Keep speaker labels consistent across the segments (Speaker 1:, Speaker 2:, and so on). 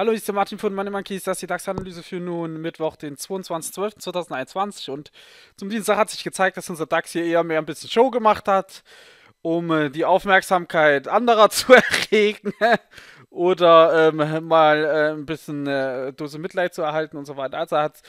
Speaker 1: Hallo, ich bin Martin von Money Monkeys, das ist die DAX-Analyse für nun Mittwoch, den 22.12.2021 und zum Dienstag hat sich gezeigt, dass unser DAX hier eher mehr ein bisschen Show gemacht hat, um äh, die Aufmerksamkeit anderer zu erregen oder ähm, mal äh, ein bisschen äh, Dose Mitleid zu erhalten und so weiter. Also hat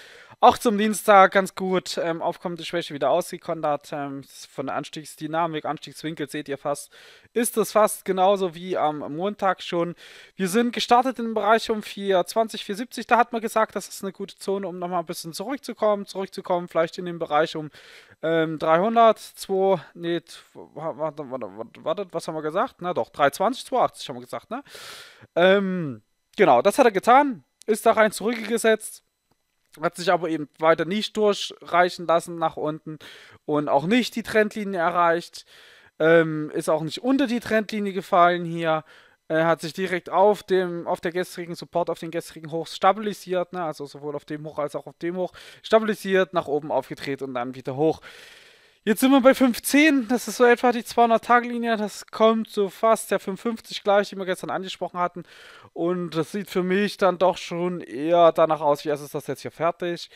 Speaker 1: auch zum Dienstag ganz gut. Ähm, aufkommende Schwäche wieder ausgekondert. Ähm, von der Anstiegsdynamik, Anstiegswinkel seht ihr fast. Ist das fast genauso wie am Montag schon. Wir sind gestartet im Bereich um 420, 470. Da hat man gesagt, das ist eine gute Zone, um nochmal ein bisschen zurückzukommen. Zurückzukommen, vielleicht in den Bereich um ähm, 300, 2, nee, warte, warte, warte, was haben wir gesagt? Na doch, 320, 280 haben wir gesagt, ne? Ähm, genau, das hat er getan. Ist da rein zurückgesetzt hat sich aber eben weiter nicht durchreichen lassen nach unten und auch nicht die Trendlinie erreicht. Ähm, ist auch nicht unter die Trendlinie gefallen hier. Äh, hat sich direkt auf dem, auf der gestrigen Support, auf den gestrigen Hoch stabilisiert, ne? also sowohl auf dem Hoch als auch auf dem Hoch stabilisiert, nach oben aufgedreht und dann wieder hoch. Jetzt sind wir bei 510, das ist so etwa die 200-Tage-Linie, das kommt so fast der 550 gleich, die wir gestern angesprochen hatten. Und das sieht für mich dann doch schon eher danach aus, wie ist das jetzt hier fertig.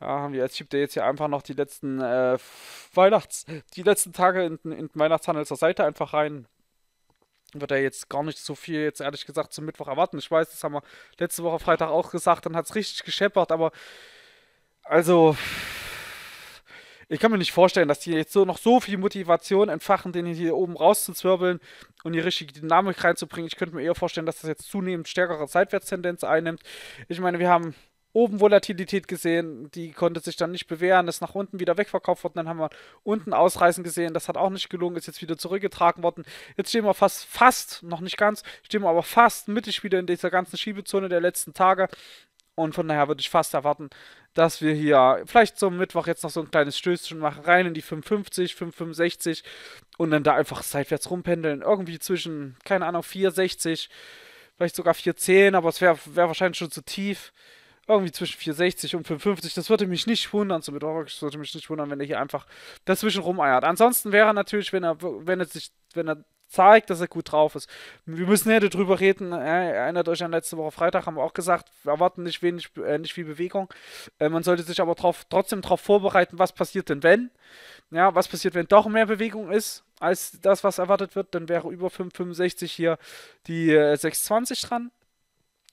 Speaker 1: Ja, haben schiebt er jetzt hier einfach noch die letzten äh, Weihnachts, die letzten Tage in, in den Weihnachtshandel zur Seite einfach rein wird er jetzt gar nicht so viel, jetzt ehrlich gesagt, zum Mittwoch erwarten. Ich weiß, das haben wir letzte Woche Freitag auch gesagt, dann hat es richtig gescheppert, aber also ich kann mir nicht vorstellen, dass die jetzt so noch so viel Motivation entfachen, den hier oben rauszuzwirbeln und die richtige Dynamik reinzubringen. Ich könnte mir eher vorstellen, dass das jetzt zunehmend stärkere Seitwärtstendenz einnimmt. Ich meine, wir haben oben Volatilität gesehen, die konnte sich dann nicht bewähren, ist nach unten wieder wegverkauft worden, dann haben wir unten Ausreißen gesehen, das hat auch nicht gelungen, ist jetzt wieder zurückgetragen worden. Jetzt stehen wir fast, fast, noch nicht ganz, stehen wir aber fast mittig wieder in dieser ganzen Schiebezone der letzten Tage und von daher würde ich fast erwarten, dass wir hier vielleicht zum Mittwoch jetzt noch so ein kleines Stößchen machen, rein in die 550, 565 und dann da einfach seitwärts rumpendeln. Irgendwie zwischen, keine Ahnung, 460, vielleicht sogar 410, aber es wäre wär wahrscheinlich schon zu tief. Irgendwie zwischen 460 und 550, das würde mich nicht wundern, zum Mittwoch, das würde mich nicht wundern, wenn er hier einfach dazwischen rumeiert. Ansonsten wäre natürlich, wenn er, wenn er sich, wenn er zeigt, dass er gut drauf ist. Wir müssen ja darüber reden. Äh, erinnert euch an letzte Woche Freitag, haben wir auch gesagt, wir erwarten nicht, wenig, äh, nicht viel Bewegung. Äh, man sollte sich aber drauf, trotzdem darauf vorbereiten, was passiert denn, wenn. Ja, was passiert, wenn doch mehr Bewegung ist als das, was erwartet wird. Dann wäre über 5,65 hier die äh, 6,20 dran.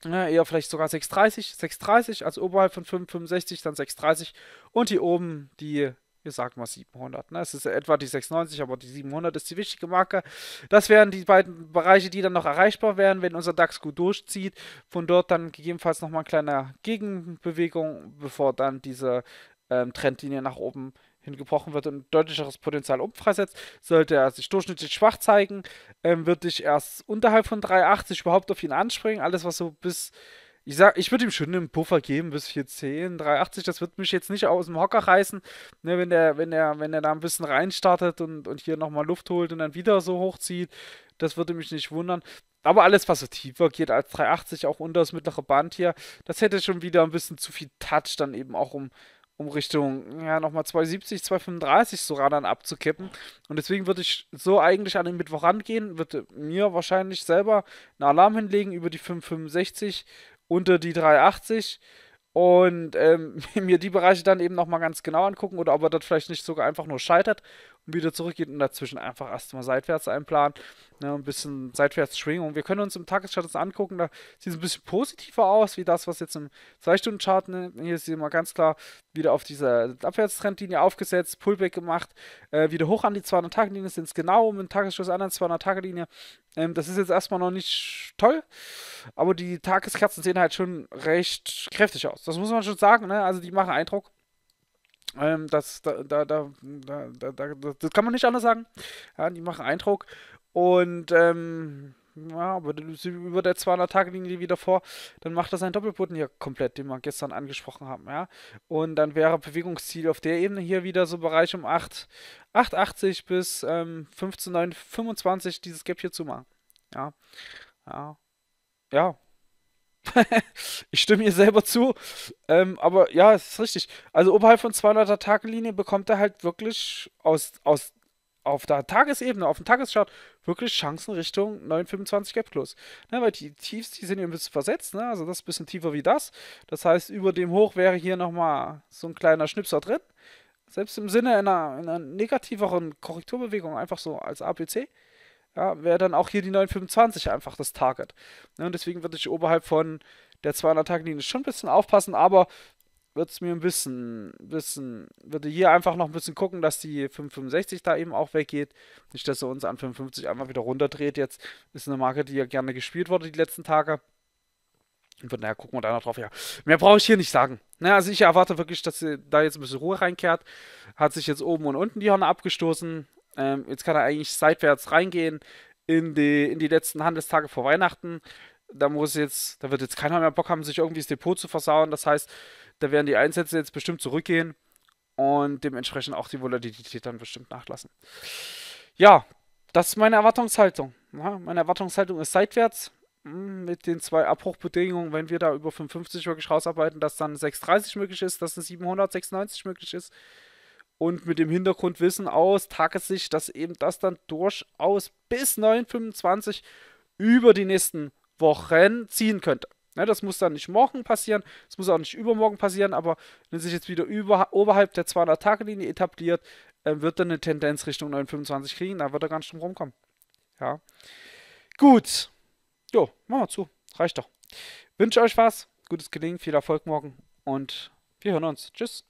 Speaker 1: Ja, eher vielleicht sogar 6,30. 6,30, also oberhalb von 5,65, dann 6,30. Und hier oben die wir sagen mal 700. Ne? Es ist etwa die 690, aber die 700 ist die wichtige Marke. Das wären die beiden Bereiche, die dann noch erreichbar wären, wenn unser DAX gut durchzieht. Von dort dann gegebenenfalls nochmal eine kleine Gegenbewegung, bevor dann diese ähm, Trendlinie nach oben gebrochen wird und deutlicheres Potenzial umfreisetzt. Sollte er sich durchschnittlich schwach zeigen, ähm, würde ich erst unterhalb von 3,80 überhaupt auf ihn anspringen. Alles, was so bis ich, sag, ich würde ihm schon einen Puffer geben bis 410, 380. Das wird mich jetzt nicht aus dem Hocker reißen, ne, wenn der, wenn der, wenn der da ein bisschen reinstartet und, und hier nochmal Luft holt und dann wieder so hochzieht. Das würde mich nicht wundern. Aber alles, was so tiefer geht als 380, auch unter das mittlere Band hier, das hätte schon wieder ein bisschen zu viel Touch, dann eben auch um, um Richtung, ja, nochmal 270, 235 so Radern abzukippen. Und deswegen würde ich so eigentlich an den Mittwoch rangehen, würde mir wahrscheinlich selber einen Alarm hinlegen über die 565 unter die 380 und ähm, mir die Bereiche dann eben nochmal ganz genau angucken oder ob er dort vielleicht nicht sogar einfach nur scheitert wieder zurückgeht und dazwischen einfach erstmal seitwärts einplanen, ne, ein bisschen seitwärts Schwingung. Wir können uns im Tageschart angucken, da sieht es ein bisschen positiver aus, wie das, was jetzt im 2-Stunden-Chart, ne, hier sehen wir ganz klar wieder auf dieser Abwärtstrendlinie aufgesetzt, Pullback gemacht, äh, wieder hoch an die 200-Tage-Linie, sind es genau um den Tagesschluss an der 200-Tage-Linie. Ähm, das ist jetzt erstmal noch nicht toll, aber die Tageskerzen sehen halt schon recht kräftig aus. Das muss man schon sagen, ne? also die machen Eindruck. Ähm, das, da, da, da, da, da, das kann man nicht anders sagen. Ja, die machen Eindruck. Und ähm, ja, aber über der 200-Tage-Linie wieder vor, dann macht das seinen Doppelboden hier komplett, den wir gestern angesprochen haben, ja. Und dann wäre Bewegungsziel auf der Ebene hier wieder so Bereich um 8,80 bis ähm, 15, dieses Gap hier zu machen, ja. Ja, ja ich stimme ihr selber zu. Ähm, aber ja, es ist richtig. Also oberhalb von 200er Taglinie bekommt er halt wirklich aus, aus, auf der Tagesebene, auf dem Tageschart, wirklich Chancen Richtung 925 Gap Plus. Ne, weil die Tiefs, die sind hier ein bisschen versetzt, ne? also das ist ein bisschen tiefer wie das. Das heißt, über dem Hoch wäre hier nochmal so ein kleiner Schnipser drin. Selbst im Sinne einer, einer negativeren Korrekturbewegung, einfach so als APC ja, wäre dann auch hier die 925 einfach das Target. Ne? Und deswegen würde ich oberhalb von der 200 Tage Linie schon ein bisschen aufpassen, aber würde es mir ein bisschen, bisschen, würde hier einfach noch ein bisschen gucken, dass die 565 da eben auch weggeht. Nicht, dass er uns an 55 einmal wieder runterdreht. Jetzt ist eine Marke, die ja gerne gespielt wurde die letzten Tage. Und von daher gucken wir da noch drauf. Ja, mehr brauche ich hier nicht sagen. Na, ne, also ich erwarte wirklich, dass da jetzt ein bisschen Ruhe reinkehrt. Hat sich jetzt oben und unten die Hörner abgestoßen. Ähm, jetzt kann er eigentlich seitwärts reingehen in die, in die letzten Handelstage vor Weihnachten. Da muss jetzt, da wird jetzt keiner mehr Bock haben, sich irgendwie das Depot zu versauen. Das heißt, da werden die Einsätze jetzt bestimmt zurückgehen und dementsprechend auch die Volatilität dann bestimmt nachlassen. Ja, das ist meine Erwartungshaltung. Ja, ne? meine Erwartungshaltung ist seitwärts hm, mit den zwei Abbruchbedingungen, wenn wir da über 550 wirklich rausarbeiten, dass dann 630 möglich ist, dass ein 796 möglich ist und mit dem Hintergrundwissen aus Tagessicht, dass eben das dann durchaus bis 9,25 über die nächsten Wochen ziehen könnte. Ne, das muss dann nicht morgen passieren, das muss auch nicht übermorgen passieren, aber wenn sich jetzt wieder über, oberhalb der 200-Tage-Linie etabliert, äh, wird dann eine Tendenz Richtung 9,25 kriegen, da wird er ganz schön rumkommen. Ja. Gut. Jo, machen wir zu. Reicht doch. Wünsche euch was, gutes Gelingen, viel Erfolg morgen und wir hören uns. Tschüss.